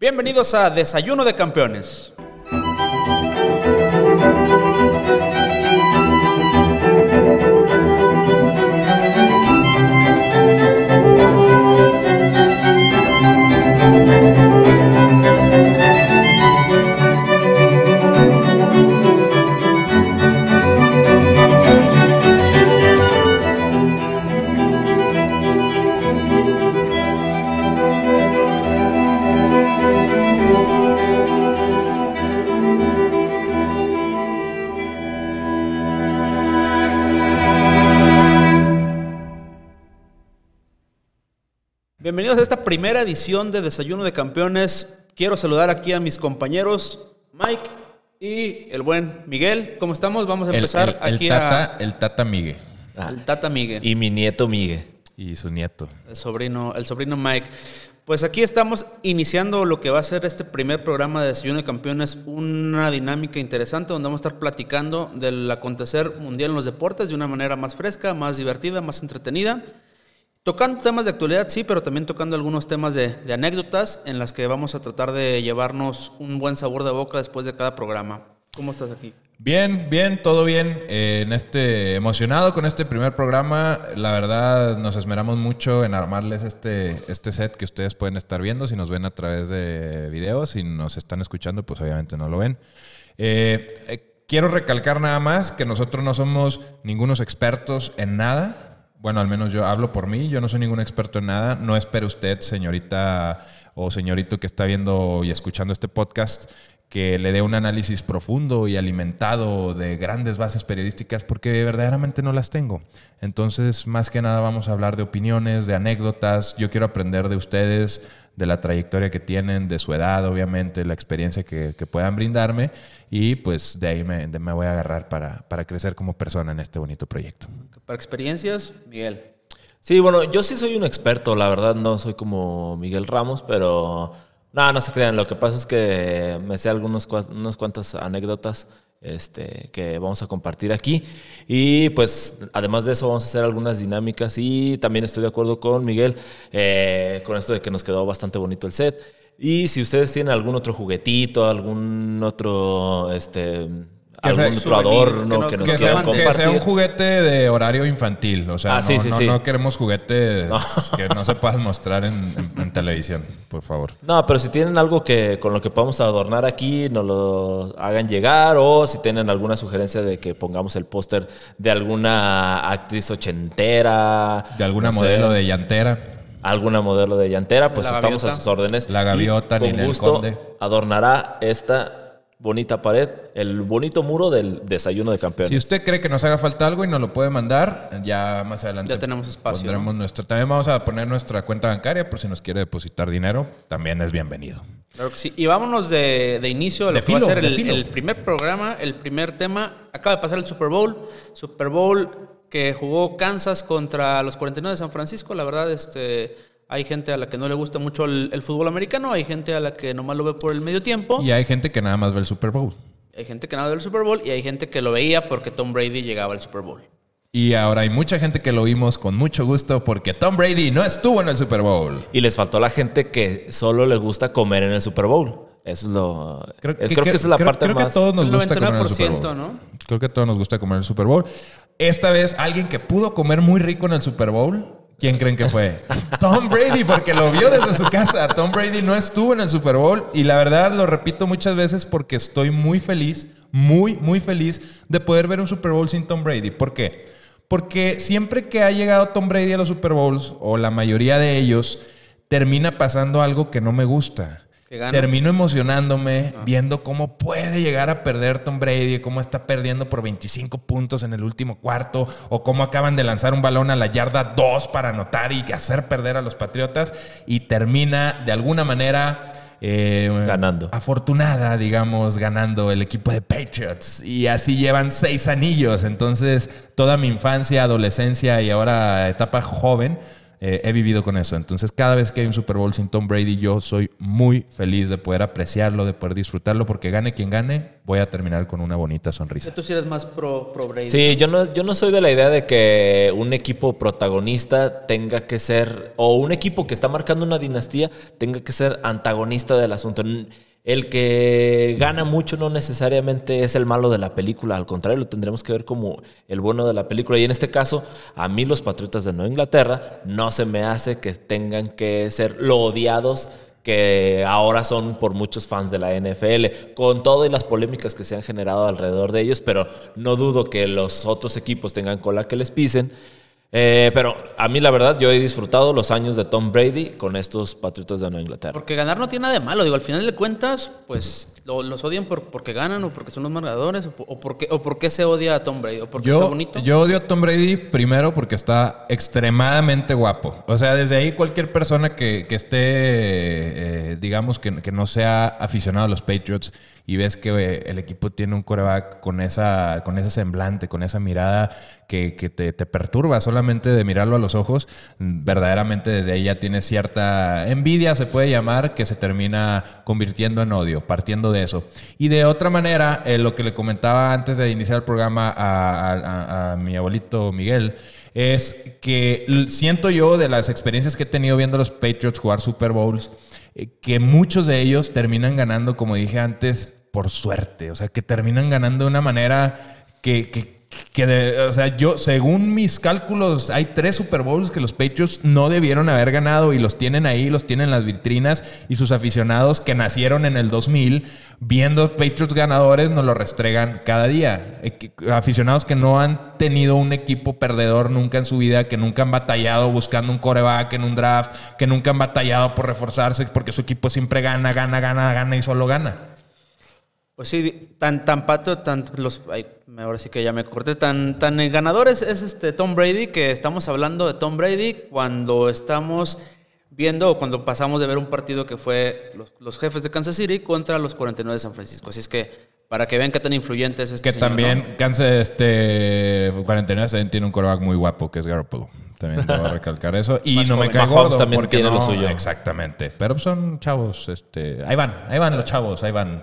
Bienvenidos a Desayuno de Campeones. edición de Desayuno de Campeones. Quiero saludar aquí a mis compañeros Mike y el buen Miguel. ¿Cómo estamos? Vamos a empezar aquí el tata, a... El Tata Migue. Ah, el Tata Migue. Y mi nieto Migue. Y su nieto. El sobrino, el sobrino Mike. Pues aquí estamos iniciando lo que va a ser este primer programa de Desayuno de Campeones, una dinámica interesante donde vamos a estar platicando del acontecer mundial en los deportes de una manera más fresca, más divertida, más entretenida. Tocando temas de actualidad, sí, pero también tocando algunos temas de, anécdotas en las que vamos a tratar de llevarnos un buen sabor de boca después de cada programa. ¿Cómo estás aquí? Bien, bien, todo bien. Eh, en este emocionado con este primer programa, la verdad nos esmeramos mucho en armarles este, este set que ustedes pueden estar viendo si nos ven a través de videos, si nos están escuchando, pues obviamente no lo ven. Eh, eh, quiero recalcar nada más que nosotros no somos ningunos expertos en nada bueno, al menos yo hablo por mí, yo no soy ningún experto en nada, no espere usted, señorita o señorito que está viendo y escuchando este podcast, que le dé un análisis profundo y alimentado de grandes bases periodísticas, porque verdaderamente no las tengo. Entonces, más que nada vamos a hablar de opiniones, de anécdotas. Yo quiero aprender de ustedes, de la trayectoria que tienen, de su edad, obviamente, la experiencia que, puedan brindarme. Y pues de ahí me, voy a agarrar para, para crecer como persona en este bonito proyecto. Para experiencias, Miguel. Sí, bueno, yo sí soy un experto, la verdad, no soy como Miguel Ramos, pero... No, no se crean. Lo que pasa es que me sé algunas cuantas anécdotas este, que vamos a compartir aquí. Y pues además de eso vamos a hacer algunas dinámicas y también estoy de acuerdo con Miguel eh, con esto de que nos quedó bastante bonito el set. Y si ustedes tienen algún otro juguetito, algún otro... Este, que ah, sea, que, nos que, sea, un juguete de horario infantil. O sea, ah, no, queremos juguetes ah. que no se puedan mostrar en, televisión, por favor. No, pero si tienen algo que con lo que podamos adornar aquí, nos lo hagan llegar. O si tienen alguna sugerencia de que pongamos el póster de alguna actriz ochentera. De alguna modelo de llantera alguna modelo de llantera, pues estamos a sus órdenes. La gaviota, ni con gusto adornará esta bonita pared, el bonito muro del desayuno de campeones. Si usted cree que nos haga falta algo y nos lo puede mandar, ya más adelante. Ya tenemos espacio. también vamos a poner nuestra cuenta bancaria por si nos quiere depositar dinero, también es bienvenido. Claro que sí. Y vámonos de, inicio a lo que va a ser el, el, primer programa, el primer tema. Acaba de pasar el Super Bowl. Super Bowl que jugó Kansas contra los 49 de San Francisco. La verdad, este, hay gente a la que no le gusta mucho el, fútbol americano, hay gente a la que nomás lo ve por el medio tiempo. Y hay gente que nada más ve el Super Bowl. Hay gente que nada más ve el Super Bowl y hay gente que lo veía porque Tom Brady llegaba al Super Bowl. Y ahora hay mucha gente que lo vimos con mucho gusto porque Tom Brady no estuvo en el Super Bowl. Y les faltó la gente que solo le gusta comer en el Super Bowl. Eso es lo. Creo, que, es la parte creo Que todos nos gusta comer en el Super Bowl. Creo que a todos nos gusta comer en el Super Bowl. Esta vez, alguien que pudo comer muy rico en el Super Bowl ¿Quién creen que fue? Tom Brady, porque lo vio desde su casa. Tom Brady no estuvo en el Super Bowl y la verdad lo repito muchas veces porque estoy muy feliz, muy, muy feliz de poder ver un Super Bowl sin Tom Brady. ¿Por qué? Porque siempre que ha llegado Tom Brady a los Super Bowls, o la mayoría de ellos, termina pasando algo que no me gusta. Termino emocionándome viendo cómo puede llegar a perder Tom Brady, cómo está perdiendo por 25 puntos en el último cuarto, o cómo acaban de lanzar un balón a la yarda 2 para anotar y hacer perder a los Patriotas, y termina de alguna manera... Eh, ganando. Afortunada, digamos, ganando el equipo de Patriots. Y así llevan seis anillos. Entonces, toda mi infancia, adolescencia y ahora etapa joven eh, he vivido con eso. Entonces, cada vez que hay un Super Bowl sin Tom Brady, yo soy muy feliz de poder apreciarlo, de poder disfrutarlo, porque gane quien gane, voy a terminar con una bonita sonrisa. Tú si eres más pro, pro Brady. Sí, yo no, yo no soy de la idea de que un equipo protagonista tenga que ser, o un equipo que está marcando una dinastía, tenga que ser antagonista del asunto el que gana mucho no necesariamente es el malo de la película, al contrario, lo tendremos que ver como el bueno de la película. Y en este caso, a mí los Patriotas de Nueva Inglaterra no se me hace que tengan que ser lo odiados que ahora son por muchos fans de la NFL, con todas las polémicas que se han generado alrededor de ellos, pero no dudo que los otros equipos tengan cola que les pisen eh, pero a mí, la verdad, yo he disfrutado los años de Tom Brady con estos Patriotas de Nueva Inglaterra. Porque ganar no tiene nada de malo. Digo, al final de cuentas, pues los odian porque ganan o porque son los marcadores o, porque, o porque se odia a Tom Brady o porque yo, está bonito. Yo odio a Tom Brady primero porque está extremadamente guapo. O sea, desde ahí cualquier persona que, esté, eh, digamos, que, que no sea aficionado a los Patriots, y ves que eh, el equipo tiene un coreback con, esa, con ese semblante, con esa mirada que, te, perturba solamente de mirarlo a los ojos, verdaderamente desde ahí ya tienes cierta envidia, se puede llamar, que se termina convirtiendo en odio, partiendo de eso. Y de otra manera, eh, lo que le comentaba antes de iniciar el programa a mi abuelito Miguel, es que siento yo de las experiencias que he tenido viendo a los Patriots jugar Super Bowls, eh, que muchos de ellos terminan ganando, como dije antes, por suerte, o sea, que terminan ganando de una manera que, que, que o sea, yo, según mis cálculos, hay tres Super Bowls que los Patriots no debieron haber ganado y los tienen ahí, los tienen en las vitrinas y sus aficionados que nacieron en el 2000 viendo Patriots ganadores nos lo restregan cada día. Eh, aficionados que no han tenido un equipo perdedor nunca en su vida, que nunca han batallado buscando un coreback en un draft, que nunca han batallado por reforzarse porque su equipo siempre gana, gana, gana, gana y solo gana. Pues sí, tan, tan pato, tan los. ahora sí que ya me corté. Tan, tan ganadores ganador es, este Tom Brady, que estamos hablando de Tom Brady cuando estamos viendo o cuando pasamos de ver un partido que fue los, jefes de Kansas City contra los 49 de San Francisco. Así es que para que vean qué tan influyente es este. Que también Kansas este 49 tiene un coreback muy guapo que es Garoppolo. También debo recalcar eso. Y no me cae también porque tiene lo suyo. Exactamente. Pero son chavos, este. Ahí van, ahí van los chavos, ahí van.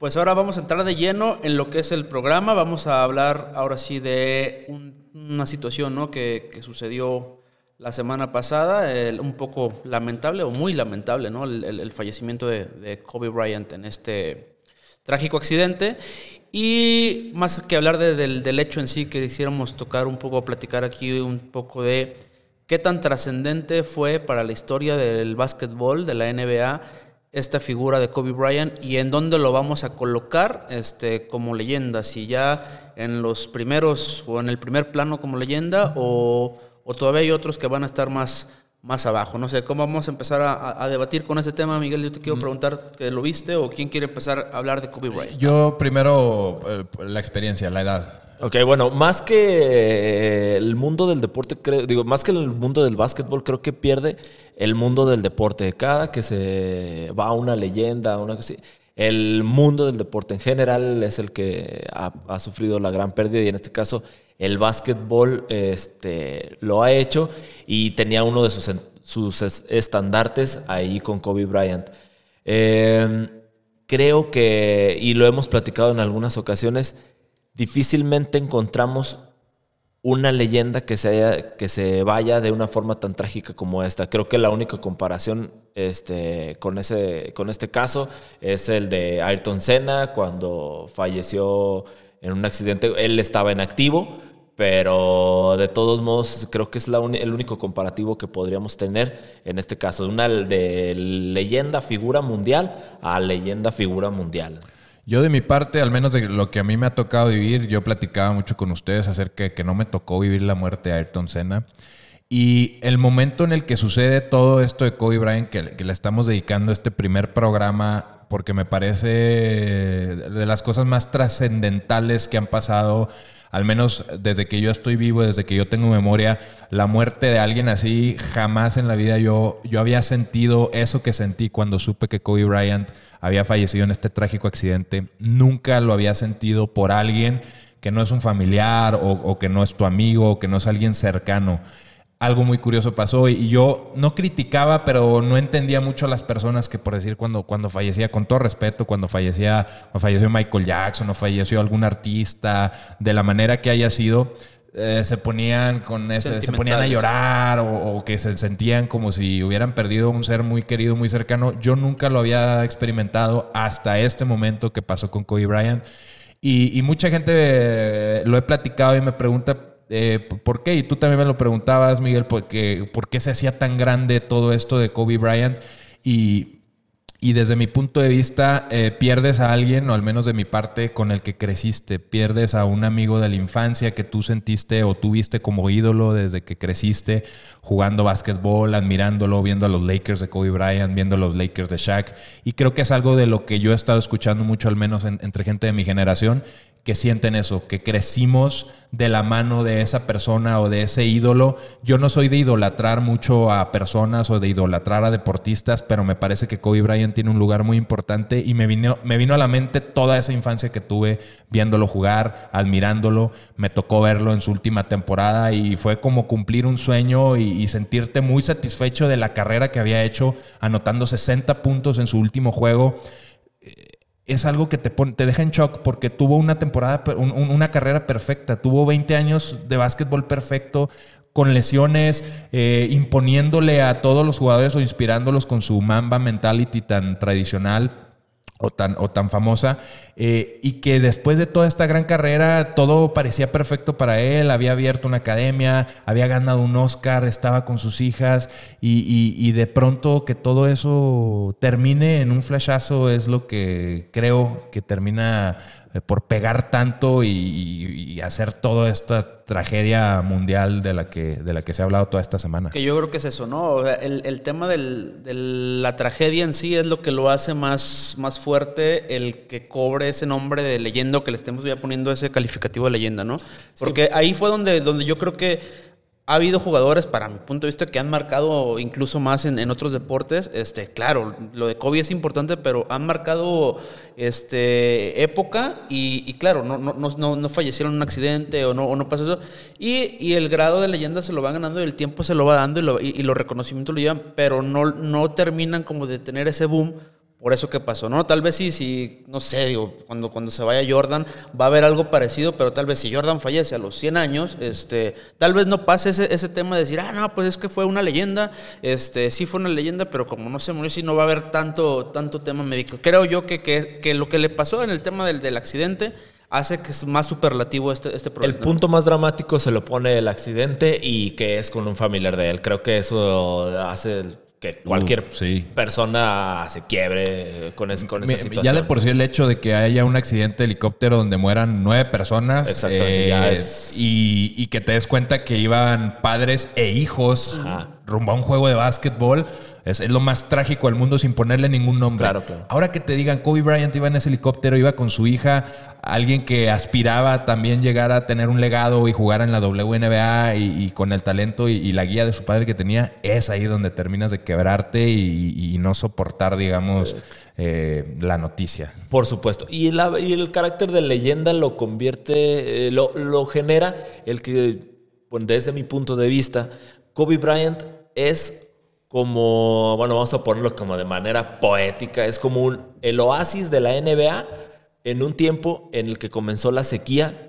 Pues ahora vamos a entrar de lleno en lo que es el programa. Vamos a hablar ahora sí de una situación que, sucedió la semana pasada, un poco lamentable o muy lamentable, ¿no? el, fallecimiento de, Kobe Bryant en este trágico accidente. Y más que hablar del, del, hecho en sí, que quisiéramos tocar un poco, platicar aquí un poco de qué tan trascendente fue para la historia del básquetbol, de la NBA, esta figura de Kobe Bryant y en dónde lo vamos a colocar este, como leyenda, si ya en los primeros o en el primer plano como leyenda o, todavía hay otros que van a estar más, más abajo. No sé, ¿cómo vamos a empezar a, debatir con ese tema, Miguel? Yo te quiero mm. preguntar, que ¿lo viste o quién quiere empezar a hablar de Kobe Bryant? Yo primero eh, la experiencia, la edad. Ok, bueno, más que eh, el mundo del deporte, creo, digo, más que el mundo del básquetbol, creo que pierde el mundo del deporte. de Cada que se va una leyenda, una el mundo del deporte en general es el que ha, sufrido la gran pérdida y en este caso el básquetbol este, lo ha hecho y tenía uno de sus, sus estandartes ahí con Kobe Bryant. Em, creo que, y lo hemos platicado en algunas ocasiones, difícilmente encontramos una leyenda que se, que se vaya de una forma tan trágica como esta. Creo que la única comparación este, con, ese, con este caso es el de Ayrton Senna cuando falleció en un accidente. Él estaba en activo, pero de todos modos creo que es la el único comparativo que podríamos tener en este caso, una de leyenda figura mundial a leyenda figura mundial. Yo de mi parte, al menos de lo que a mí me ha tocado vivir, yo platicaba mucho con ustedes acerca de que no me tocó vivir la muerte de Ayrton Senna. Y el momento en el que sucede todo esto de Kobe Bryant, que, que le estamos dedicando este primer programa, porque me parece de las cosas más trascendentales que han pasado al menos desde que yo estoy vivo, desde que yo tengo memoria, la muerte de alguien así, jamás en la vida yo, yo había sentido eso que sentí cuando supe que Kobe Bryant había fallecido en este trágico accidente. Nunca lo había sentido por alguien que no es un familiar o, o que no es tu amigo o que no es alguien cercano algo muy curioso pasó y, yo no criticaba, pero no entendía mucho a las personas que, por decir, cuando, cuando fallecía, con todo respeto, cuando fallecía, falleció Michael Jackson o falleció algún artista, de la manera que haya sido, eh, se ponían con se a llorar o, que se sentían como si hubieran perdido un ser muy querido, muy cercano. Yo nunca lo había experimentado hasta este momento que pasó con Kobe Bryant. y mucha gente eh, lo he platicado y me pregunta, eh, ¿Por qué? Y tú también me lo preguntabas, Miguel, porque, ¿por qué se hacía tan grande todo esto de Kobe Bryant? Y, desde mi punto de vista, eh, pierdes a alguien, o al menos de mi parte, con el que creciste. Pierdes a un amigo de la infancia que tú sentiste o tuviste como ídolo desde que creciste, jugando básquetbol, admirándolo, viendo a los Lakers de Kobe Bryant, viendo a los Lakers de Shaq. Y creo que es algo de lo que yo he estado escuchando mucho, al menos entre gente de mi generación, que sienten eso, que crecimos de la mano de esa persona o de ese ídolo. Yo no soy de idolatrar mucho a personas o de idolatrar a deportistas, pero me parece que Kobe Bryant tiene un lugar muy importante y me vino, me vino a la mente toda esa infancia que tuve viéndolo jugar, admirándolo. Me tocó verlo en su última temporada y fue como cumplir un sueño y, sentirte muy satisfecho de la carrera que había hecho, anotando 60 puntos en su último juego es algo que te, te deja en shock porque tuvo una temporada, una carrera perfecta, tuvo 20 años de básquetbol perfecto, con lesiones, eh, imponiéndole a todos los jugadores o inspirándolos con su mamba mentality tan tradicional o tan, o tan famosa, eh, y que después de toda esta gran carrera todo parecía perfecto para él, había abierto una academia, había ganado un Oscar, estaba con sus hijas, y, y de pronto que todo eso termine en un flashazo es lo que creo que termina eh, por pegar tanto y, hacer toda esta tragedia mundial de la, que, de la que se ha hablado toda esta semana. Que yo creo que es eso, ¿no? el, tema de la tragedia en sí es lo que lo hace más, más fuerte el que cobre ese nombre de leyenda, que le estemos ya poniendo ese calificativo de leyenda, ¿no? Porque ahí fue donde, donde yo creo que ha habido jugadores, para mi punto de vista, que han marcado incluso más en, otros deportes. Este, claro, lo de Kobe es importante, pero han marcado este, época y, claro, no, no, no, fallecieron en un accidente o no, no pasó eso. Y, el grado de leyenda se lo van ganando, y el tiempo se lo va dando y, y, los reconocimientos lo llevan, pero no, no terminan como de tener ese boom por eso que pasó. No, tal vez sí, sí, no sé, digo, cuando, cuando se vaya Jordan va a haber algo parecido, pero tal vez si Jordan fallece a los 100 años, este, tal vez no pase ese, tema de decir, ah, no, pues es que fue una leyenda, este, sí fue una leyenda, pero como no se murió, sí no va a haber tanto, tanto tema médico. Creo yo que, lo que le pasó en el tema del, accidente hace que es más superlativo este, este problema. El punto más dramático se lo pone el accidente y que es con un familiar de él. Creo que eso hace que cualquier persona se quiebre con, con esa situación. Ya de por sí el hecho de que haya un accidente de helicóptero donde mueran nueve personas eh, y, que te des cuenta que iban padres e hijos rumbo a un juego de básquetbol. Es, lo más trágico del mundo sin ponerle ningún nombre. Ahora que te digan Kobe Bryant iba en ese helicóptero, iba con su hija, alguien que aspiraba también llegar a tener un legado y jugar en la WNBA y, con el talento y, la guía de su padre que tenía, es ahí donde terminas de quebrarte y, no soportar, digamos, eh, la noticia. Por supuesto. Y, el carácter de leyenda lo convierte, eh, lo, genera el que, pues, desde mi punto de vista, Kobe Bryant es como, bueno, vamos a ponerlo como de manera poética, es como el oasis de la NBA en un tiempo en el que comenzó la sequía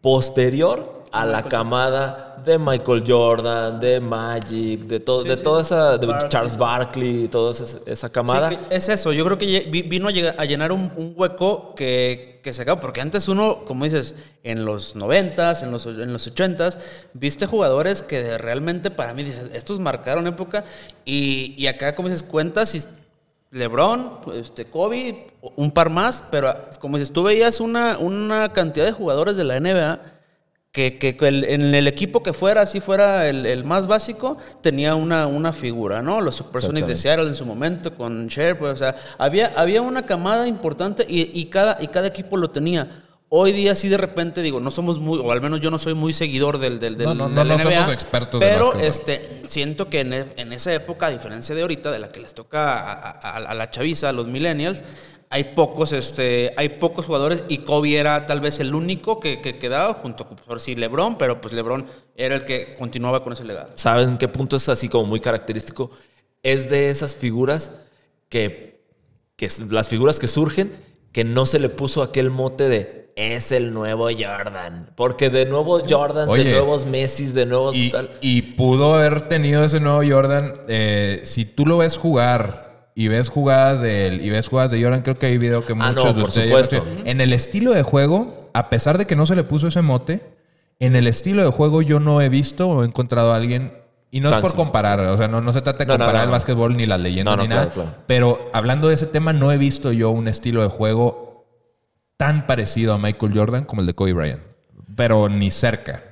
posterior a la camada de Michael Jordan, de Magic, de, todo, de toda esa, de Charles Barkley, toda esa, camada. es eso, yo creo que vino a llenar un, hueco que, se acabó, porque antes uno, como dices, en los 90 en los, en los 80s, viste jugadores que realmente para mí dices, estos marcaron época y, acá, como dices, cuentas y... LeBron, este, Kobe, un par más, pero como dices, tú veías una, una cantidad de jugadores de la NBA que, que, el, en el equipo que fuera, si fuera el, el más básico, tenía una, una figura, ¿no? Los Supersonics de Seattle en su momento con Cher, o sea, había, había una camada importante y, y, cada, y cada equipo lo tenía. Hoy día sí de repente digo, no somos muy, o al menos yo no soy muy seguidor del, del, del, no, no, no, somos expertos pero este, siento que en, en, esa época, a diferencia de ahorita, de la que les toca a, a, a la chaviza, a los millennials, hay pocos, este, hay pocos jugadores y Kobe era tal vez el único que, quedaba junto con sí LeBron, pero pues LeBron era el que continuaba con ese legado. ¿Sabes en qué punto es así como muy característico? Es de esas figuras que, que las figuras que surgen que no se le puso aquel mote de es el nuevo Jordan, porque de nuevos Jordans, de nuevos Messi, de nuevos y, Y pudo haber tenido ese nuevo Jordan eh, si tú lo ves jugar y ves jugadas de y ves jugadas de Jordan, creo que hay video que ah, muchos de ustedes. en el estilo de juego, a pesar de que no se le puso ese mote, en el estilo de juego yo no he visto o he encontrado a alguien. Y no es por comparar, o sea, no, se trata de comparar el básquetbol ni la leyenda ni nada. Pero hablando de ese tema, no he visto yo un estilo de juego tan parecido a Michael Jordan como el de Kobe Bryant. Pero ni cerca.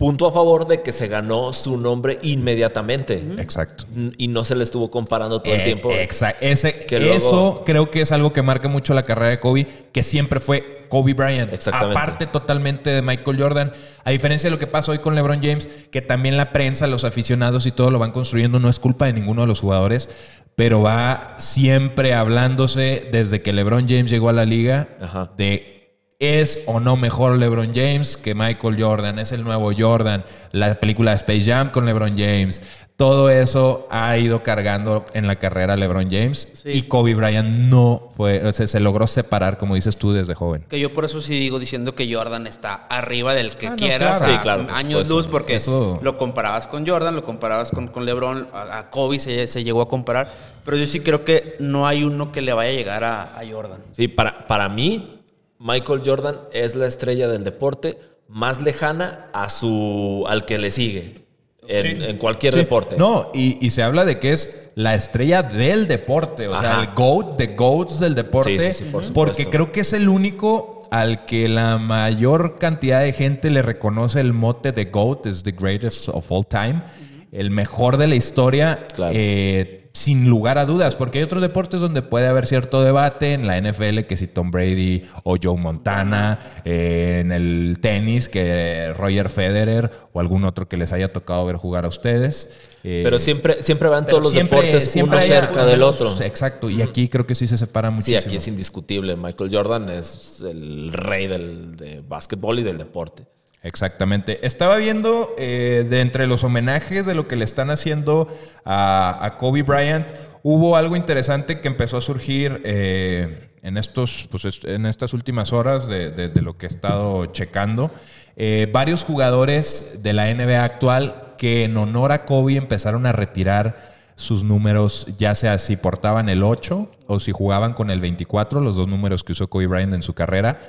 Punto a favor de que se ganó su nombre inmediatamente. Exacto. Y no se le estuvo comparando todo el eh, tiempo. Exacto. Ese, eso creo que es algo que marca mucho la carrera de Kobe, que siempre fue Kobe Bryant. Aparte totalmente de Michael Jordan. A diferencia de lo que pasa hoy con LeBron James, que también la prensa, los aficionados y todo lo van construyendo, no es culpa de ninguno de los jugadores, pero va siempre hablándose desde que LeBron James llegó a la liga de ¿Es o no mejor LeBron James que Michael Jordan? ¿Es el nuevo Jordan? La película Space Jam con LeBron James. Todo eso ha ido cargando en la carrera LeBron James. Y Kobe Bryant no fue, se logró separar, como dices tú, desde joven. Que yo por eso sí digo diciendo que Jordan está arriba del que ah, quieras. Sí, claro. Años luz, porque lo comparabas con Jordan, lo comparabas con, LeBron, a, Kobe se, llegó a comparar. Pero yo sí creo que no hay uno que le vaya a llegar a, Jordan. Sí, para, para mí, Michael Jordan es la estrella del deporte más lejana a su, al que le sigue. En, cualquier deporte. No, y, se habla de que es la estrella del deporte, o sea, el GOAT de GOATs del deporte, porque creo que es el único al que la mayor cantidad de gente le reconoce el mote de GOAT, es the greatest of all time, el mejor de la historia. Claro. Eh, sin lugar a dudas, porque hay otros deportes donde puede haber cierto debate, en la NFL que si Tom Brady o Joe Montana, eh, en el tenis que Roger Federer o algún otro que les haya tocado ver jugar a ustedes. Eh, pero siempre, siempre van todos los deportes uno cerca del otro. Exacto, y aquí creo que sí se separa muchísimo. Sí, aquí es indiscutible. Michael Jordan es el rey del de básquetbol y del deporte. Exactamente. Estaba viendo eh, de entre los homenajes de lo que le están haciendo a, Kobe Bryant, hubo algo interesante que empezó a surgir eh, en, estos, pues, en estas últimas horas de, lo que he estado checando. Eh, varios jugadores de la NBA actual que en honor a Kobe empezaron a retirar sus números, ya sea si portaban el 8 o si jugaban con el 24, los dos números que usó Kobe Bryant en su carrera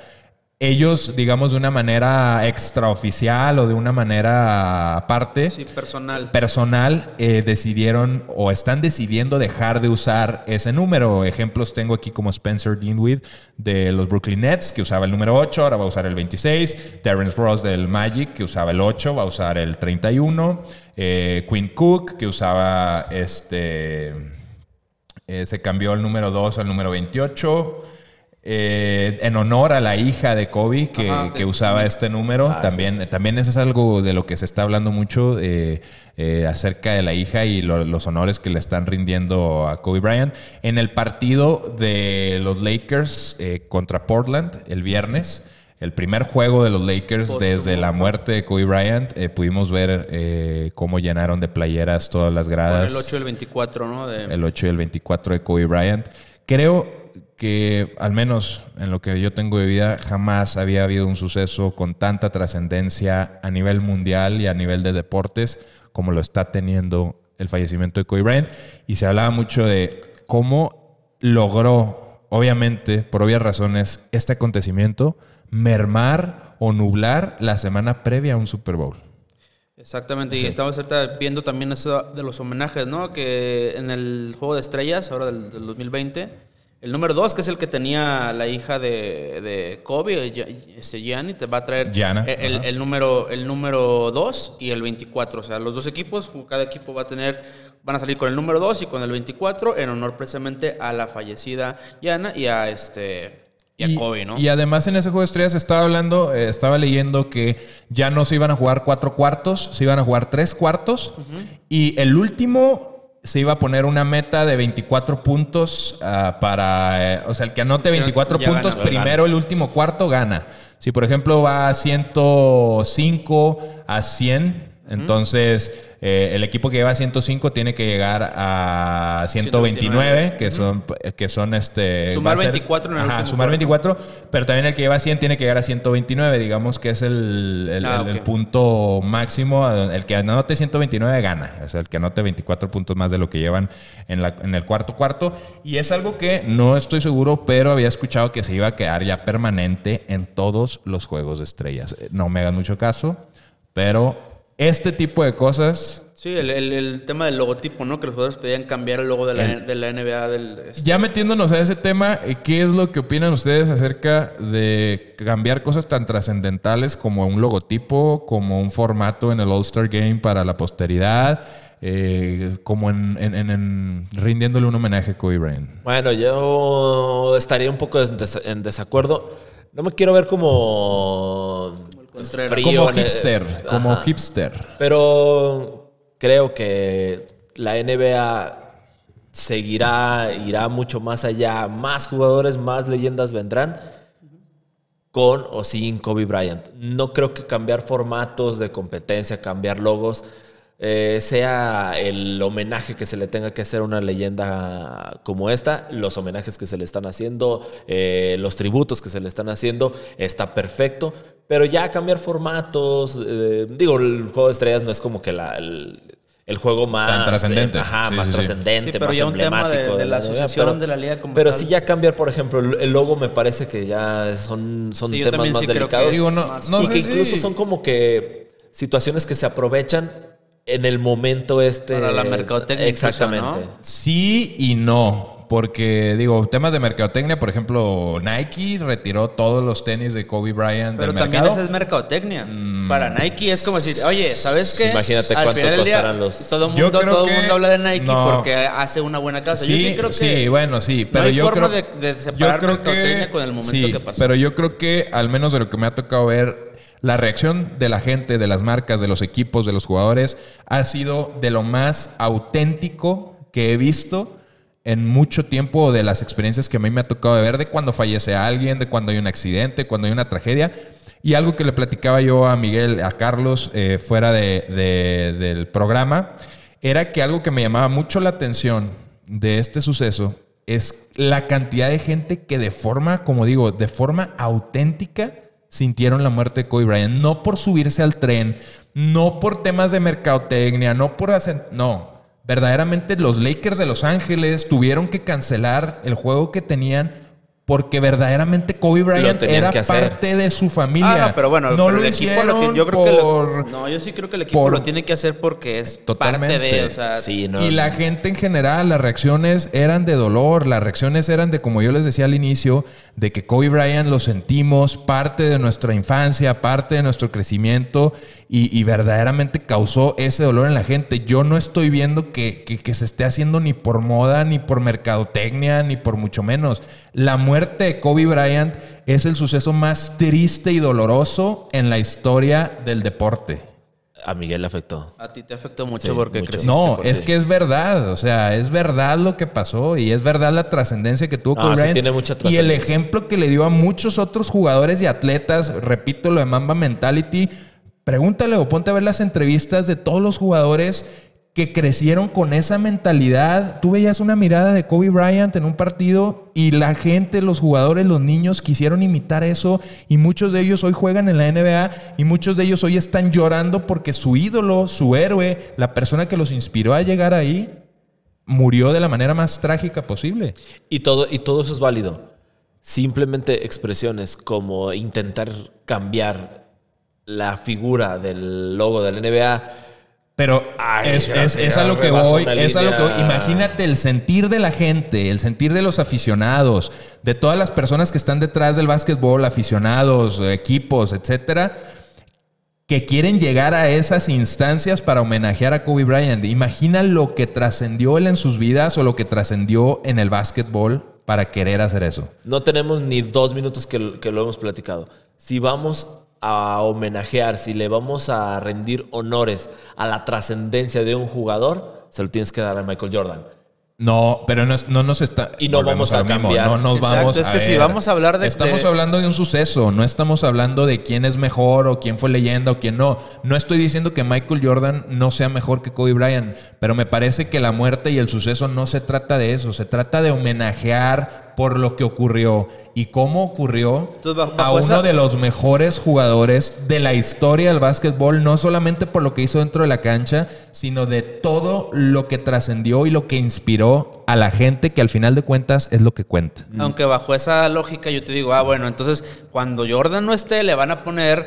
ellos, digamos, de una manera extraoficial o de una manera aparte. personal. Personal, eh, decidieron o están decidiendo dejar de usar ese número. Ejemplos tengo aquí como Spencer Dinwiddie de los Brooklyn Nets, que usaba el número 8, ahora va a usar el 26. Terrence Ross del Magic, que usaba el 8, va a usar el 31. Eh, Quinn Cook, que usaba este. Eh, se cambió el número 2 al número 28. Eh, en honor a la hija de Kobe que, usaba este número. Ah, también, también eso es algo de lo que se está hablando mucho eh, eh, acerca de la hija y los honores que le están rindiendo a Kobe Bryant. En el partido de los Lakers contra Portland el viernes. El primer juego de los Lakers desde la muerte de Kobe Bryant, pudimos ver cómo llenaron de playeras todas las gradas. el 8 y el 24, ¿no? El 8 y el 24 de Kobe Bryant. Creo, que al menos en lo que yo tengo de vida jamás había habido un suceso con tanta trascendencia a nivel mundial y a nivel de deportes como lo está teniendo el fallecimiento de Kobe Bryant y se hablaba mucho de cómo logró obviamente por obvias razones este acontecimiento mermar o nublar la semana previa a un Super Bowl. Exactamente, y estamos viendo también eso de los homenajes, ¿no? Que en el juego de estrellas, ahora del 2020, el número dos, que es el que tenía la hija de, de Kobe, eh, este, Gianni, te va a traer el, número, el número dos y el 24. O sea, los dos equipos, cada equipo va a tener, van a salir con el número dos y con el 24 en honor precisamente a la fallecida Gianna y a este... Y, a Kobe, ¿no? Y además en ese juego de estrellas estaba hablando, eh, estaba leyendo que ya no se iban a jugar cuatro cuartos, se iban a jugar tres cuartos. Y el último se iba a poner una meta de 24 puntos ah, para, eh, o sea, el que anote 24 puntos primero, el último cuarto gana. Si por ejemplo va a 105 a 100, entonces... Eh, el equipo que lleva 105 tiene que llegar a 129, que son, que son este. Sumar 24 en el ajá, sumar 24, pero también el que lleva 100 tiene que llegar a 129, digamos que es el, ah, punto máximo. El que anote 129 gana, o sea, el que anote 24 puntos más de lo que llevan en, la, en el cuarto cuarto. Y es algo que no estoy seguro, pero había escuchado que se iba a quedar ya permanente en todos los juegos de estrellas. No me hagan mucho caso, pero este tipo de cosas. Sí, el, tema del logotipo, ¿no? Que los jugadores pedían cambiar el logo de la, de la NBA. Del, este, Ya metiéndonos a ese tema, eh, ¿qué es lo que opinan ustedes acerca de cambiar cosas tan trascendentales como un logotipo, como un formato en el All-Star Game para la posteridad? Eh, como en, rindiéndole un homenaje a Kobe Bryant. Bueno, yo estaría un poco en desacuerdo. No me quiero ver como como hipster, como hipster. Pero creo que la NBA seguirá, irá mucho más allá, más jugadores, más leyendas vendrán con o sin Kobe Bryant. No creo que cambiar formatos de competencia, cambiar logos, eh, sea el homenaje que se le tenga que hacer a una leyenda como esta, los homenajes que se le están haciendo, eh, los tributos que se le están haciendo, está perfecto. Pero ya cambiar formatos, eh, digo, el juego de estrellas no es como que el, juego más trascendente. ajá, más trascendente, pero de, pero, de sí ya cambiar, por ejemplo, el, logo me parece que ya son, temas más delicados. y que incluso son como que situaciones que se aprovechan en el momento este. Para la mercadotecnia. Exactamente. Sí y no. Porque, digo, temas de mercadotecnia, por ejemplo, Nike retiró todos los tenis de Kobe Bryant Pero también esa es mercadotecnia. Mm. Para Nike es como decir, oye, ¿sabes qué? Imagínate cuánto costarán los... Todo el mundo, todo mundo habla de Nike porque hace una buena casa. Sí, yo sí creo que... Sí, bueno, sí. Pero hay yo forma creo... de, separar mercadotecnia con el momento sí, que pasa. Pero yo creo que, al menos de lo que me ha tocado ver, la reacción de la gente, de las marcas, de los equipos, de los jugadores, ha sido de lo más auténtico que he visto en mucho tiempo de las experiencias que a mí me ha tocado ver, de cuando fallece alguien, de cuando hay un accidente, cuando hay una tragedia. Y algo que le platicaba yo a Miguel, a Carlos, eh, fuera de, del programa, era que algo que me llamaba mucho la atención de este suceso es la cantidad de gente que de forma, como digo, de forma auténtica, sintieron la muerte de Kobe Bryant, no por subirse al tren, no por temas de mercadotecnia, no por hacer... No, verdaderamente los Lakers de Los Ángeles tuvieron que cancelar el juego que tenían porque verdaderamente Kobe Bryant era parte de su familia. Ah, no, pero bueno, lo yo creo que no, yo sí creo que el equipo lo tiene que hacer porque es parte de, y la gente en general, las reacciones eran de dolor, las reacciones eran de como yo les decía al inicio, de que Kobe Bryant lo sentimos parte de nuestra infancia, parte de nuestro crecimiento y, verdaderamente causó ese dolor en la gente. Yo no estoy viendo que, que, se esté haciendo ni por moda, ni por mercadotecnia, ni por mucho menos. La muerte de Kobe Bryant es el suceso más triste y doloroso en la historia del deporte. A Miguel le afectó. A ti te afectó mucho porque creciste. No, es que es verdad. O sea, es verdad lo que pasó y es verdad la trascendencia que tuvo ah, sí tiene mucha Y el ejemplo que le dio a muchos otros jugadores y atletas. Repito lo de Mamba Mentality. Pregúntale o ponte a ver las entrevistas de todos los jugadores que crecieron con esa mentalidad. Tú veías una mirada de Kobe Bryant en un partido y la gente, los jugadores, los niños quisieron imitar eso y muchos de ellos hoy juegan en la NBA y muchos de ellos hoy están llorando porque su ídolo, su héroe, la persona que los inspiró a llegar ahí, murió de la manera más trágica posible. Y todo, y todo eso es válido. Simplemente expresiones como intentar cambiar la figura del logo de la NBA pero es, es, es, a lo que voy, es lo que Imagínate el sentir de la gente, el sentir de los aficionados, de todas las personas que están detrás del básquetbol, aficionados, equipos, etcétera, que quieren llegar a esas instancias para homenajear a Kobe Bryant. Imagina lo que trascendió él en sus vidas o lo que trascendió en el básquetbol para querer hacer eso. No tenemos ni dos minutos que, que lo hemos platicado. Si vamos a homenajear, si le vamos a rendir honores a la trascendencia de un jugador, se lo tienes que dar a Michael Jordan. No, pero no, no nos está. Y no vamos a, cambiar. No vamos es que si vamos a hablar de. Estamos hablando de un suceso. No estamos hablando de quién es mejor o quién fue leyenda o quién no. No estoy diciendo que Michael Jordan no sea mejor que Kobe Bryant, pero me parece que la muerte y el suceso no se trata de eso. Se trata de homenajear por lo que ocurrió y cómo ocurrió a uno de los mejores jugadores de la historia del básquetbol, no solamente por lo que hizo dentro de la cancha, sino de todo lo que trascendió y lo que inspiró a la gente, que al final de cuentas es lo que cuenta. Aunque bajo esa lógica yo te digo, ah, bueno, entonces cuando Jordan no esté, le van a poner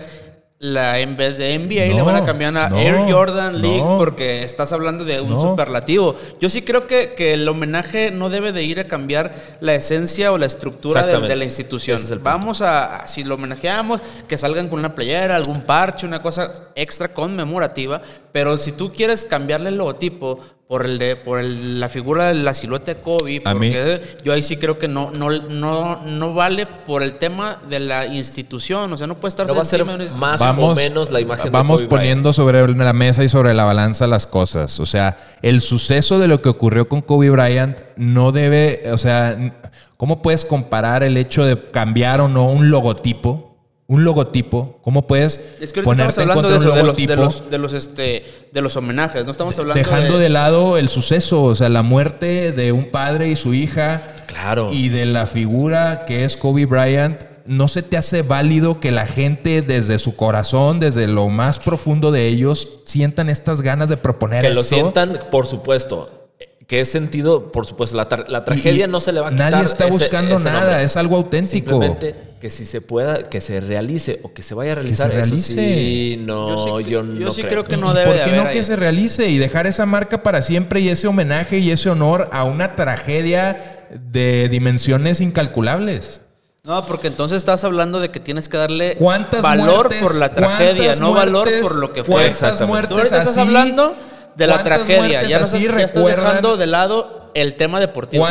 la en vez de NBA le van a cambiar a Air Jordan League porque estás hablando de un superlativo. Yo sí creo que, el homenaje no debe de ir a cambiar la esencia o la estructura de, la institución. Vamos a, si lo homenajeamos, que salgan con una playera, algún parche, una cosa extra conmemorativa, pero si tú quieres cambiarle el logotipo por el de por la figura de la silueta de Kobe porque yo ahí sí creo que no no no no vale por el tema de la institución o sea no puede estar más o menos la imagen vamos de Kobe poniendo sobre la mesa y sobre la balanza las cosas o sea el suceso de lo que ocurrió con Kobe Bryant no debe o sea cómo puedes comparar el hecho de cambiar o no un logotipo un logotipo, cómo puedes ponerte en contra de, un logotipo, de los, este, de los homenajes, no estamos dejando de... lado el suceso, o sea, la muerte de un padre y su hija, y de la figura que es Kobe Bryant, no se te hace válido que la gente desde su corazón, desde lo más profundo de ellos, sientan estas ganas de proponer que lo sientan, por supuesto que es sentido, por supuesto, la, tragedia no se le va a quitar. Nadie está buscando nada, es algo auténtico. Simplemente que si se pueda, que se realice o que se vaya a realizar. se realice. Eso sí, no, yo sí, creo. que no debe ¿Por qué no que se realice y dejar esa marca para siempre y ese homenaje y ese honor a una tragedia de dimensiones incalculables? No, porque entonces estás hablando de que tienes que darle valor por la tragedia, no valor por lo que fue. ¿Cuántas muertes estás hablando? de la tragedia. Ya no estás, dejando de lado el tema deportivo.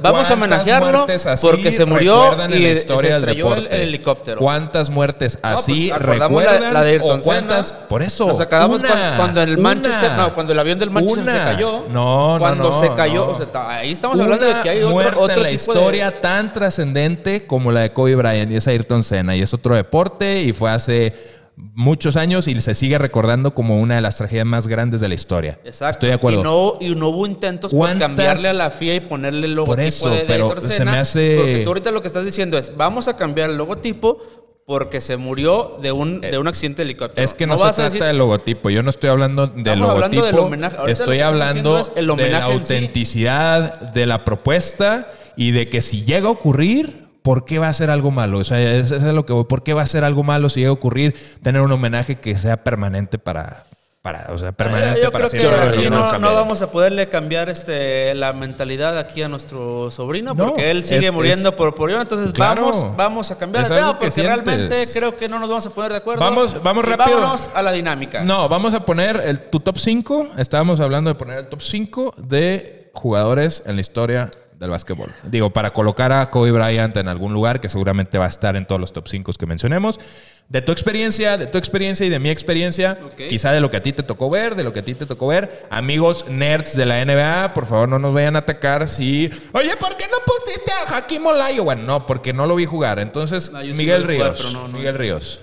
Vamos a homenajearlo porque se murió y se estrelló el, helicóptero. ¿Cuántas muertes pues, así La, de Ayrton cuántas, Por eso. acabamos cuando, el Manchester, no, cuando el avión del Manchester se cayó. No, no, cuando se cayó, ahí estamos hablando de que hay otro, historia tan trascendente como la de Kobe Bryant y esa Ayrton Senna y es otro deporte y fue hace muchos años y se sigue recordando como una de las tragedias más grandes de la historia. Exacto. Estoy de acuerdo. Y no, hubo intentos para cambiarle a la FIA y ponerle el logotipo por eso, pero se me hace... Porque tú ahorita lo que estás diciendo es, vamos a cambiar el logotipo porque se murió de un, eh, de un accidente de helicóptero. Es que no, se trata del logotipo. Yo no estoy hablando del logotipo. homenaje. estoy hablando de la autenticidad de la propuesta y de que si llega a ocurrir ¿por qué va a ser algo malo? O sea, es lo que ¿Por qué va a ser algo malo si llega a ocurrir tener un homenaje que sea permanente para, para, o sea, permanente Yo para creo que no, vamos a poderle cambiar este la mentalidad aquí a nuestro sobrino porque él sigue muriendo por por Porión, entonces vamos vamos a cambiar el porque realmente creo que no nos vamos a poner de acuerdo. Vamos vamos rápido. Vámonos a la dinámica. No, vamos a poner el tu top 5, estábamos hablando de poner el top 5 de jugadores en la historia del básquetbol. Digo, para colocar a Kobe Bryant en algún lugar, que seguramente va a estar en todos los top 5 que mencionemos. De tu experiencia, de tu experiencia y de mi experiencia, quizá de lo que a ti te tocó ver, de lo que a ti te tocó ver. Amigos nerds de la NBA, por favor no nos vayan a atacar si... Oye, ¿por qué no pusiste a Hakim Olayo? Bueno, no, porque no lo vi jugar. Entonces, ah, Miguel Ríos. Miguel Ríos.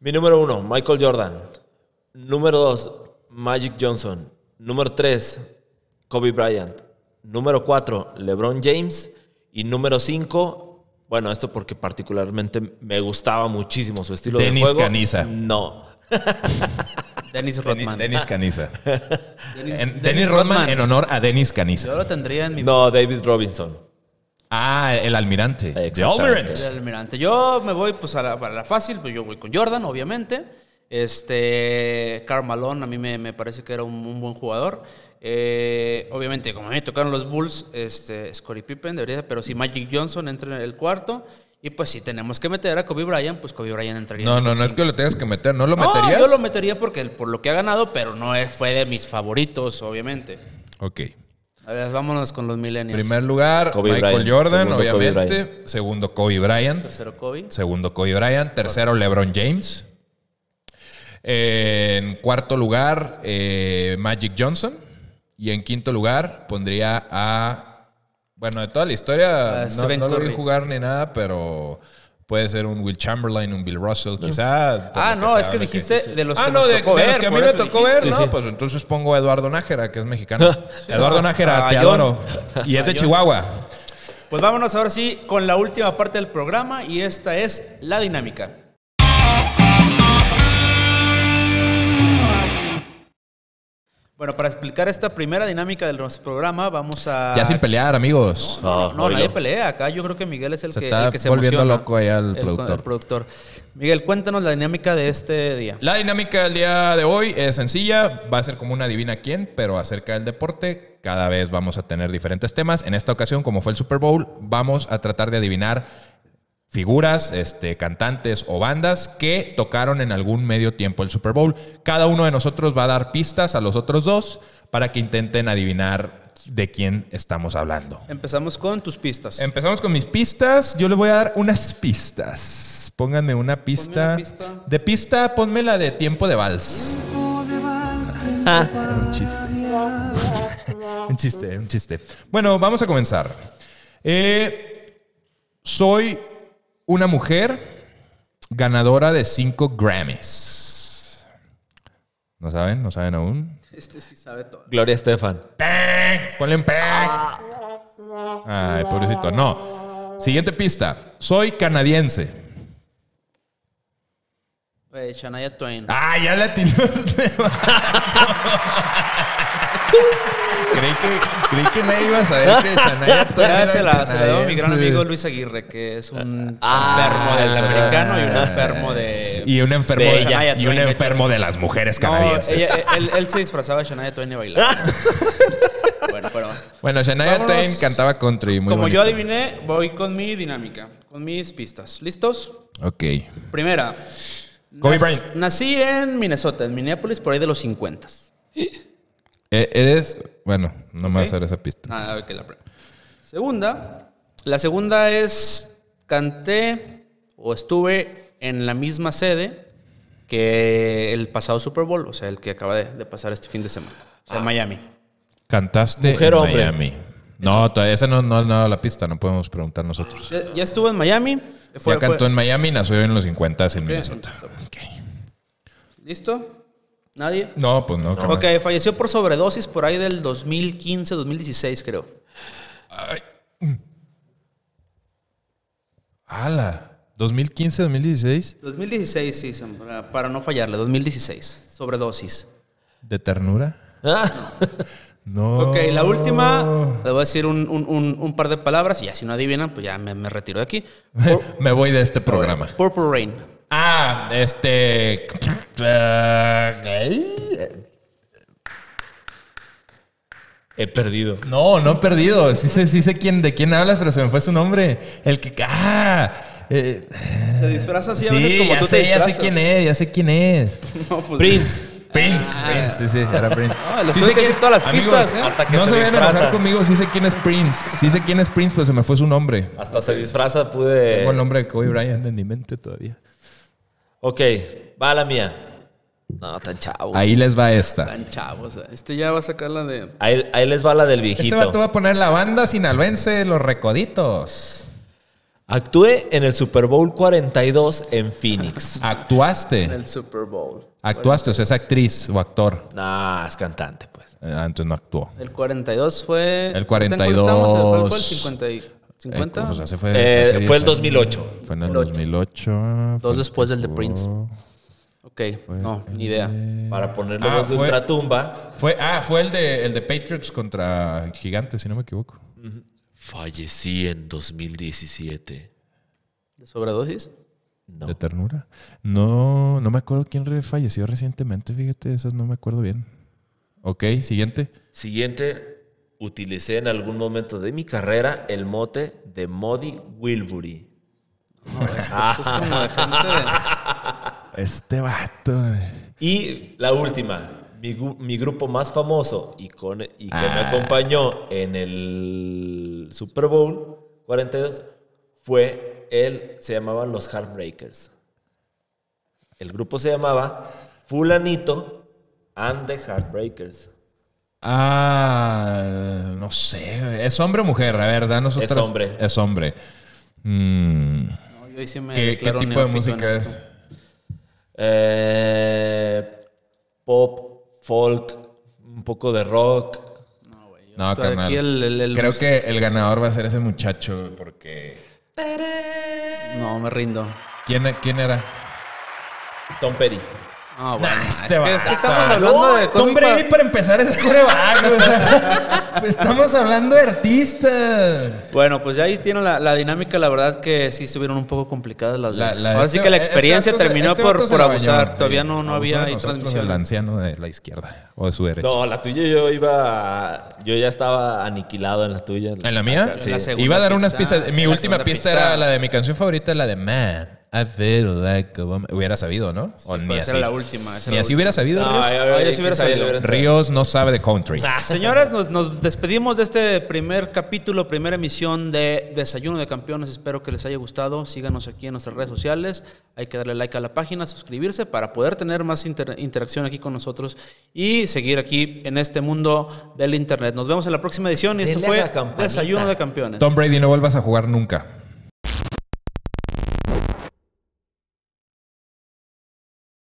Mi número uno, Michael Jordan. Número dos, Magic Johnson. Número tres, Kobe Bryant. Número cuatro LeBron James. Y número 5, bueno, esto porque particularmente me gustaba muchísimo su estilo de juego. Denis Caniza. No. Dennis Rodman. Dennis Caniza. Dennis, Rodman en honor a Dennis Caniza. Yo lo tendría en mi. No, David Robinson. Ah, el almirante. El almirante. Yo me voy pues a la, fácil, pues yo voy con Jordan, obviamente. Este, Karl Malone a mí me, parece que era un buen jugador. Eh, obviamente, como me tocaron los Bulls, este, Scottie Pippen debería, pero si Magic Johnson entra en el cuarto, y pues si tenemos que meter a Kobe Bryant, pues Kobe Bryant entraría. No, no, no es que lo tengas que meter, ¿no lo no, Yo lo metería porque por lo que ha ganado, pero no fue de mis favoritos, obviamente. Ok. A ver, vámonos con los millennials. Primer lugar, Michael Jordan, obviamente. Segundo, Kobe Bryant. Tercero, Kobe. Segundo, Kobe Bryant. Tercero, LeBron James. Eh, en cuarto lugar, eh, Magic Johnson. Y en quinto lugar pondría a. Bueno, de toda la historia, ah, no, no lo vi jugar ni nada, pero puede ser un Will Chamberlain, un Bill Russell, quizás. Ah, no, es que dijiste de los ah, que no, de, tocó que a mí me tocó ver, ¿no? Pues entonces pongo a Eduardo Nájera, que es mexicano. Eduardo Nájera, te adoro. Y es de Chihuahua. Pues vámonos ahora sí con la última parte del programa y esta es la dinámica. Bueno, para explicar esta primera dinámica de nuestro programa, vamos a. Ya sin pelear, amigos. No, no, nadie pelea. Acá yo creo que Miguel es el, se que, está se volviendo loco ahí el, productor. productor. Miguel, cuéntanos la dinámica de este día. La dinámica del día de hoy es sencilla. Va a ser como una adivina quién, pero acerca del deporte. Cada vez vamos a tener diferentes temas. En esta ocasión, como fue el Super Bowl, vamos a tratar de adivinar figuras, este, cantantes o bandas que tocaron en algún medio tiempo el Super Bowl. Cada uno de nosotros va a dar pistas a los otros dos para que intenten adivinar de quién estamos hablando. Empezamos con tus pistas. Empezamos con mis pistas. Yo les voy a dar unas pistas. Pónganme una pista. De pista, ponme la de tiempo de vals. Ah. ah. un chiste. un chiste, un chiste. Bueno, vamos a comenzar. Eh, soy una mujer ganadora de cinco Grammys. ¿No saben? ¿No saben aún? Este sí sabe todo. Gloria Estefan. ¡Peng! ¡Ponle un ah. Ay, pobrecito. No. Siguiente pista. Soy canadiense. Wey, Shania Twain. Ah, ya la atinaste. creí que, creí que me ibas a saber que Shania Twain. se la, se la dio mi gran amigo Luis Aguirre, que es un ah, enfermo del americano ah, y un enfermo de. Y un enfermo de, Y un enfermo de las mujeres canadienses. E, él, se disfrazaba de Shania Twain y bailaba. bueno, pero. Bueno, Shania Twain cantaba country. como yo adiviné, voy con mi dinámica, con mis pistas. ¿Listos? Ok. Primera. Nací en Minnesota, en Minneapolis, por ahí de los 50. Eh, eres. Bueno, no me vas a dar esa pista. Ah, segunda. La segunda es. Canté o estuve en la misma sede que el pasado Super Bowl, o sea, el que acaba de, pasar este fin de semana. en ah. Miami. Cantaste en Miami. No, todavía esa no, no, dado la pista, no podemos preguntar nosotros. Ya, estuvo en Miami. Fue, ya cantó en Miami, y nació en los 50 en Minnesota. ¿Listo? ¿Nadie? No, pues no. no ok, falleció por sobredosis por ahí del 2015, 2016, creo. ¡Hala! ¿2015, 2016? 2016, sí, para no fallarle, 2016, sobredosis. ¿De ternura? Ah. No. Ok, la última, le voy a decir un, par de palabras y ya si no adivinan, pues ya me, retiro de aquí. me voy de este programa. Purple Rain. Ah, este... He perdido. No, no he perdido. Sí sé, sí sé quién, de quién hablas, pero se me fue su nombre. El que. Ah, eh, se disfraza así a es sí, como ya tú sé, Ya sé quién es, ya sé quién es. Pues, Prince. Prince, ah. Prince, sí, sí, era Prince. No, les que decir todas las pistas, ¿eh? Hasta que no se, vayan a enojar conmigo, sí sé quién es Prince. Sí sé quién es Prince, pero se me fue su nombre. Hasta se disfraza, pude. Tengo el nombre de Kobe Bryant en mi mente todavía. Ok, Va la mía. No, tan chavos. Ahí les va esta. Tan chavos. Eh. Este ya va a sacar la de. Ahí, les va la del viejito. Este va, a poner la banda sinaloense, Los Recoditos. Actué en el Super Bowl 42 en Phoenix. Actuaste. En el Super Bowl. Actuaste, o sea, es actriz o actor. Nah, es cantante, pues. antes ah, no actuó. El 42 fue. El 42. ¿Cuál fue el 50? Eh, pues, fue, fue, el 2008. Fue en el 2008. Dos después del de Prince. Ok, no, ni idea. Para ponerlo en los tumba. fue, ah, fue el de, el de Patriots contra Gigantes, si no me equivoco. Fallecí en 2017. ¿De sobredosis? No. ¿De ternura? No, no me acuerdo quién falleció recientemente, fíjate, esas no me acuerdo bien. Ok, siguiente. Siguiente, utilicé en algún momento de mi carrera el mote de Modi Wilbury. esto, es como de gente Este vato. Y la última. Mi, grupo más famoso y, con, que me ah. acompañó en el Super Bowl 42 fue él, se llamaban los Heartbreakers. El grupo se llamaba Fulanito and the Heartbreakers. Ah, no sé. ¿Es hombre o mujer? A ver, danos Es hombre. Es hombre. Mm. ¿Qué, tipo de música es? Eh, pop, folk, un poco de rock. No, güey. carnal. Creo que el ganador va a ser ese muchacho porque... No, me rindo. ¿Quién, quién era? Tom Perry. Ah, bueno, es, que, estamos hablando de Tom Brady para empezar es coreback. estamos hablando de artistas. Bueno, pues ya ahí tiene la, dinámica, la verdad que sí estuvieron un poco complicadas las la, este que la experiencia este terminó por, por abusar. Todavía no, no había transmisión. El anciano de la izquierda o de su derecha. No, la tuya yo iba. Yo ya estaba aniquilado en la tuya. ¿En la, mía? Sí. iba a dar unas pistas. Mi última pista era la de mi canción favorita, la de Man. I feel like a Hubiera sabido, ¿no? o ni pues, así. la última. Ni así hubiera sabido, Ríos. no sabe de country. Señores, nos, despedimos de este primer capítulo, primera emisión de Desayuno de Campeones. Espero que les haya gustado. Síganos aquí en nuestras redes sociales. Hay que darle like a la página, suscribirse para poder tener más interacción aquí con nosotros y seguir aquí en este mundo del Internet. Nos vemos en la próxima edición y esto fue Desayuno de Campeones. Tom Brady, no vuelvas a jugar nunca.